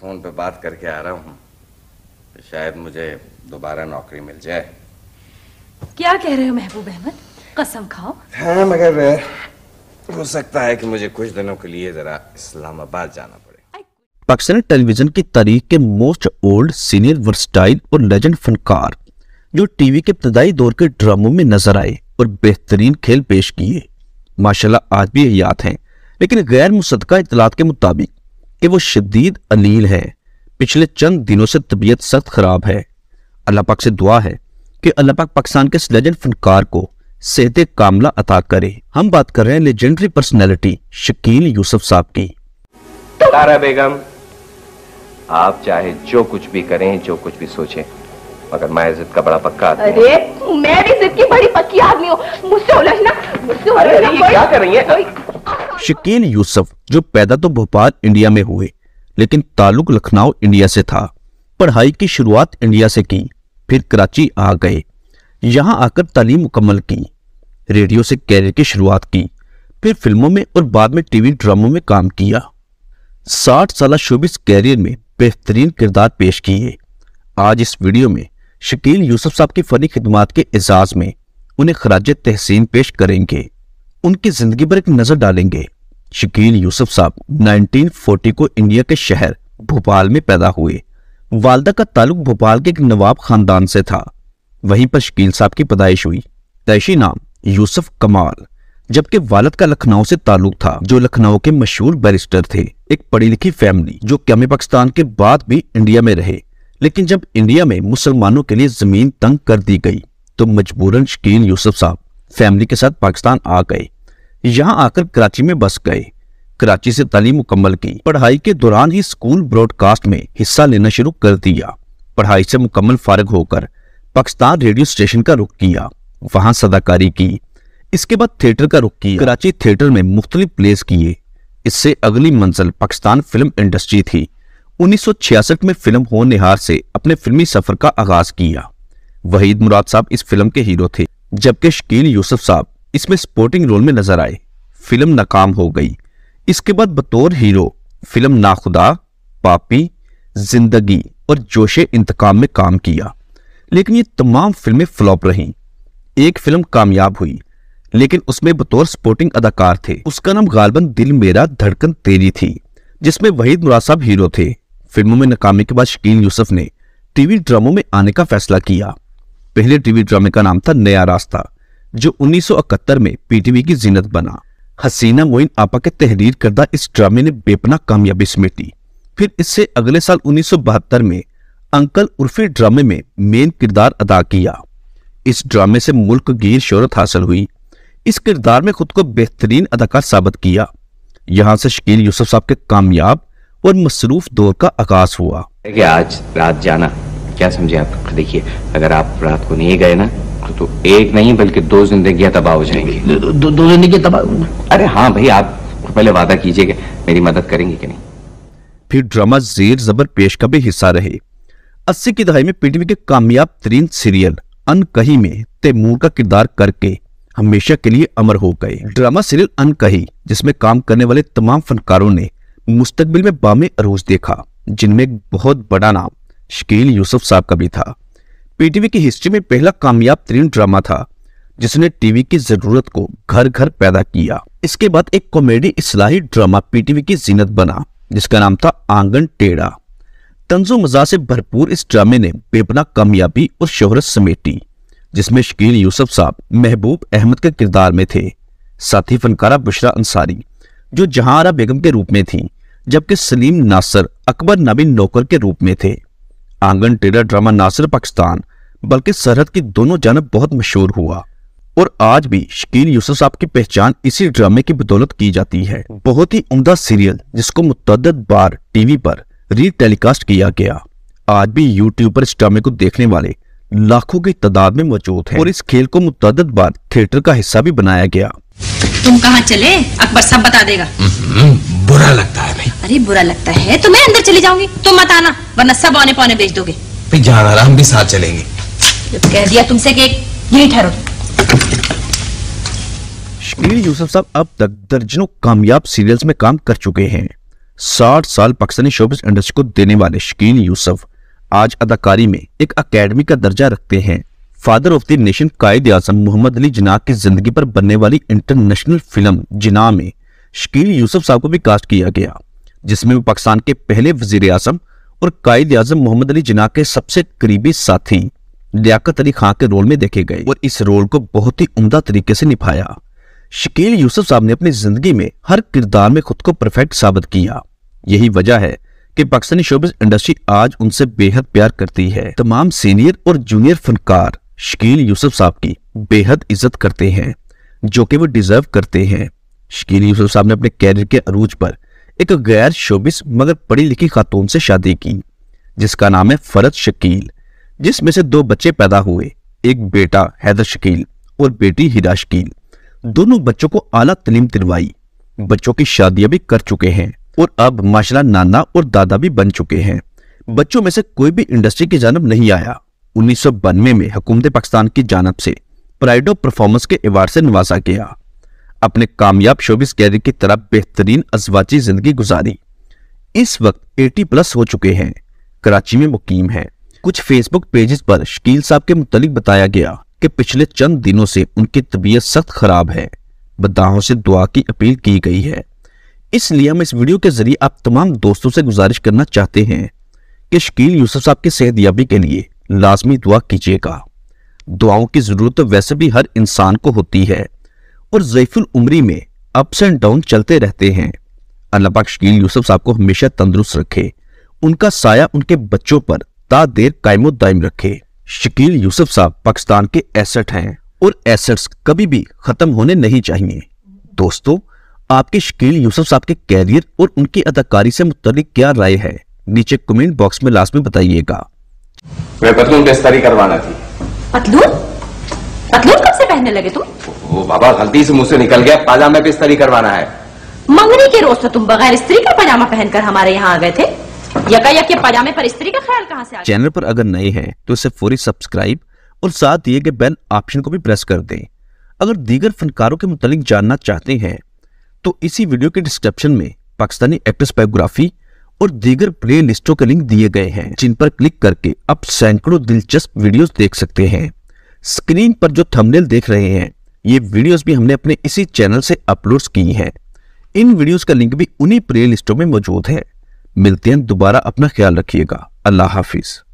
phone पे बात करके आ रहा हूँ शायद मुझे दोबारा नौकरी मिल जाए क्या कह रहे हो महबूब अहमद कसम खाओ हाँ मगर हो सकता है कि मुझे कुछ दिनों के लिए ज़रा इस्लामाबाद जाना पड़े पाकिस्तानी टेलीविजन की तारीख के मोस्ट ओल्ड सीनियर वर्सटाइल और लेजेंड फनकार जो टीवी के इब्तदाई दौर के ड्रामों में नजर आए और बेहतरीन खेल पेश किए माशाल्लाह आज भी याद हैं लेकिन गैर मुसदका इतलात के मुताबिक कि वो शदीद अनिल हैं पिछले चंद दिनों से तबीयत सख्त खराब है अल्लाह पाक से दुआ है कि अल्लाह पाक पाकिस्तान के लेजेंड फनकार को सेहत कामला अता करे हम बात कर रहे हैं लेजेंडरी पर्सनैलिटी शकील यूसुफ साहब की तारा बेगम आप चाहे जो कुछ भी करें जो कुछ भी सोचें मगर मैं इज्जत का बड़ा पक्का आदमी अरे मैं भी इज्जत की बड़ी पक्की आदमी हूँ मुझसे उलझना मुझसे उलझना क्या कर रही है शकील यूसुफ जो पैदा तो भोपाल इंडिया में हुए लेकिन ताल्लुक लखनऊ इंडिया से था पढ़ाई की शुरुआत इंडिया से की फिर कराची आ गए यहाँ आकर तालीम मुकम्मल की रेडियो से कैरियर की शुरुआत की फिर फिल्मों में और बाद में टीवी ड्रामों में काम किया साठ साल शोबिस कैरियर में बेहतरीन किरदार पेश किए आज इस वीडियो में शकील यूसुफ साहब की फनी खिदमात के एजाज में उन्हें खराज तहसीन पेश करेंगे उनकी जिंदगी पर एक नजर डालेंगे शकील यूसुफ साहब 1940 को इंडिया के शहर भोपाल में पैदा हुए वालदा का ताल्लुक भोपाल के एक नवाब खानदान से था वहीं पर शकील साहब की पैदाइश हुई तैशी नाम यूसुफ कमाल जबकि वालद का लखनऊ से ताल्लुक था जो लखनऊ के मशहूर बैरिस्टर थे एक पढ़ी लिखी फैमिली जो कमे पाकिस्तान के बाद भी इंडिया में रहे लेकिन जब इंडिया में मुसलमानों के लिए जमीन तंग कर दी गई तो मजबूरन शकील यूसुफ साहब फैमिली के साथ पाकिस्तान आ गए यहाँ आकर कराची में बस गए कराची से तालीम मुकम्मल की पढ़ाई के दौरान ही स्कूल ब्रॉडकास्ट में हिस्सा लेना शुरू कर दिया पढ़ाई से मुकम्मल फारग होकर पाकिस्तान रेडियो स्टेशन का रुख किया वहां सदाकारी की इसके बाद थिएटर का रुख किया कराची थिएटर में मुख्तलिफ प्लेस किए इससे अगली मंजिल पाकिस्तान फिल्म इंडस्ट्री थी 1966 में फिल्म निहार से अपने फिल्मी सफर का आगाज किया वहीद मुराद साहब इस फिल्म के हीरो थे जबकि शकील यूसुफ साहब इसमें स्पोर्टिंग रोल में नजर आए फिल्म नाकाम हो गई इसके बाद बतौर हीरो फिल्म नाखुदा पापी जिंदगी और जोशे इंतकाम में काम किया लेकिन ये तमाम फिल्में फ्लॉप रहीं एक फिल्म कामयाब हुई लेकिन उसमें बतौर स्पोर्टिंग अदाकार थे उसका नाम गालबन दिल मेरा धड़कन तेरी थी जिसमें वहीद मुराद साहब हीरो थे फिल्मों में नाकामी के बाद शकील यूसुफ ने टीवी ड्रामों में आने का फैसला किया पहले टीवी ड्रामे का नाम था नया रास्ता जो 1971 में पीटीवी की जीनत बना हसीना मोइन आपा के तहरीर करदा इस ड्रामे ने बेपना कामयाबी समेटी फिर इससे अगले साल उन्नीस में अंकल उर्फी ड्रामे में मेन किरदार अदा किया इस ड्रामे से मुल्क गिर शोहरत हासिल हुई इस किरदार में खुद को बेहतरीन अदाकार साबित किया यहाँ से शकील यूसुफ साहब के कामयाब और मसरूफ दौर का आगाज हुआ आज रात जाना क्या समझे आप देखिए अगर आप रात को नहीं गए ना तो तो एक नहीं बल्कि दो जिंदगियां तबाह हो जाएंगी दो, दो, जिंदगी तबाह अरे हाँ भाई आप पहले वादा कीजिएगा मेरी मदद करेंगे कि नहीं फिर ड्रामा जीर जबर पेश का भी हिस्सा रहे अस्सी की दहाई में पीटीवी के कामयाब तरीन सीरियल अन कही में तैमूर का किरदार करके हमेशा के लिए अमर हो गए ड्रामा सीरियल अन कही जिसमें काम करने वाले तमाम फनकारों ने मुस्तकबिल में बामे अरूज देखा जिनमें एक बहुत बड़ा नाम शकील यूसुफ साहब का भी था पीटीवी की हिस्ट्री में पहला कामयाब तरीन ड्रामा था जिसने टीवी की जरूरत को घर घर पैदा किया इसके बाद एक कॉमेडी इसलाही ड्रामा पीटीवी की जीनत बना जिसका नाम था आंगन टेढ़ा तंजो मजा से भरपूर इस ड्रामे ने बेपना कामयाबी और शोहरत समेटी जिसमें शकील यूसुफ साहब महबूब अहमद के किरदार में थे साथ ही फनकारा बुशरा अंसारी जो जहां बेगम के रूप में थी जबकि सलीम नासर अकबर नबी नौकर के रूप में थे आंगन टेढ़ा ड्रामा न सिर्फ पाकिस्तान बल्कि सरहद की दोनों जानब बहुत मशहूर हुआ और आज भी शकील यूसुफ साहब की पहचान इसी ड्रामे की बदौलत की जाती है बहुत ही उमदा सीरियल जिसको मुतद बार टीवी पर री टेलीकास्ट किया गया आज भी यूट्यूब पर इस ड्रामे को देखने वाले लाखों की तादाद में मौजूद है और इस खेल को मुतद बार थिएटर का हिस्सा भी बनाया गया तुम कहाँ चले अकबर सब बता देगा हम्म, बुरा लगता है भाई अरे बुरा लगता है तो मैं अंदर चली जाऊंगी तुम मत आना वरना सब आने पौने बेच दोगे भाई जाना रहा हम भी साथ चलेंगे कह दिया तुमसे कि यही ठहरो शकील यूसुफ साहब अब तक दर्जनों कामयाब सीरियल्स में काम कर चुके हैं साठ साल पाकिस्तानी शोबिस इंडस्ट्री को देने वाले शकील यूसुफ आज अदाकारी में एक अकेडमी का दर्जा रखते हैं father of the nation Quaid Azam Mohammad Ali Jinnah की जिंदगी पर बनने वाली इंटरनेशनल फिल्म जिनाह में शकील यूसुफ साहब को भी कास्ट किया गया जिसमें वो पाकिस्तान के पहले वजीर आजम और कायद आजम मोहम्मद अली जिनाह के सबसे करीबी साथी लियाकत अली खां के रोल में देखे गए और इस रोल को बहुत ही उमदा तरीके से निभाया शकील यूसुफ साहब ने अपनी जिंदगी में हर किरदार में खुद को परफेक्ट साबित किया यही वजह है कि पाकिस्तानी शोबिस इंडस्ट्री आज उनसे बेहद प्यार करती है तमाम सीनियर और जूनियर फनकार शकील यूसुफ साहब की बेहद इज्जत करते हैं जो कि वो डिजर्व करते हैं शकील यूसुफ साहब ने अपने कैरियर के अरूज पर एक गैर शोबिस मगर पढ़ी लिखी खातून से शादी की जिसका नाम है फरद शकील जिसमें से दो बच्चे पैदा हुए एक बेटा हैदर शकील और बेटी हिरा शकील दोनों बच्चों को आला तलीम दिलवाई बच्चों की शादियां भी कर चुके हैं और अब माशाला नाना और दादा भी बन चुके हैं बच्चों में से कोई भी इंडस्ट्री की जानब नहीं आया उन्नीस में हुकूमत पाकिस्तान की जानब से प्राइड ऑफ परफॉर्मेंस के एवार्ड से नवाजा गया अपने कामयाब शोबिस कैरियर की तरह बेहतरीन अजवाची जिंदगी गुजारी इस वक्त 80 प्लस हो चुके हैं कराची में मुकीम है कुछ फेसबुक पेजेस पर शकील साहब के मुतलिक बताया गया कि पिछले चंद दिनों से उनकी तबीयत सख्त खराब है बदाहों से दुआ की अपील की गई है इसलिए हम इस वीडियो के जरिए आप तमाम दोस्तों से गुजारिश करना चाहते हैं कि शकील यूसुफ साहब की सेहत याबी के लिए लाजमी दुआ कीजिएगा दुआओं की ज़रूरत वैसे भी हर इंसान को होती है और जैफुल उम्री में अप्स एंड डाउन चलते रहते हैं अल्लाह पाक शकील यूसुफ साहब को हमेशा तंदुरुस्त रखे उनका साया उनके बच्चों पर ता देर कायमो दायम रखे शकील यूसुफ साहब पाकिस्तान के एसेट हैं और एसेट्स कभी भी खत्म होने नहीं चाहिए दोस्तों आपके शकील यूसुफ साहब के कैरियर और उनकी अदाकारी से मुतलिक क्या राय है नीचे कमेंट बॉक्स में लास्ट में बताइएगा मैं पतलून पेस्तरी करवाना थी पतलून पतलून कब से पहनने लगे तुम वो बाबा गलती से मुझसे निकल गया पाजामा पेस्तरी करवाना है मंगनी के रोज तो तुम बगैर स्त्री का पजामा पहनकर हमारे यहाँ आ गए थे यकायक के पजामे पर स्त्री का ख्याल कहाँ से आ चैनल पर अगर नए हैं तो इसे फोरी सब्सक्राइब और साथ दिए गए बेल ऑप्शन को भी प्रेस कर दें अगर दीगर फनकारों के मुतालिक जानना चाहते हैं तो इसी वीडियो के डिस्क्रिप्शन में पाकिस्तानी एक्ट्रेस बायोग्राफी और दीगर प्ले लिस्टों के लिंक दिए गए हैं जिन पर क्लिक करके आप सैकड़ों दिलचस्प वीडियोस देख सकते हैं स्क्रीन पर जो थंबनेल देख रहे हैं ये वीडियोस भी हमने अपने इसी चैनल से अपलोड की हैं इन वीडियोस का लिंक भी उन्हीं प्ले लिस्टों में मौजूद है मिलते हैं दोबारा अपना ख्याल रखिएगा अल्लाह हाफिज़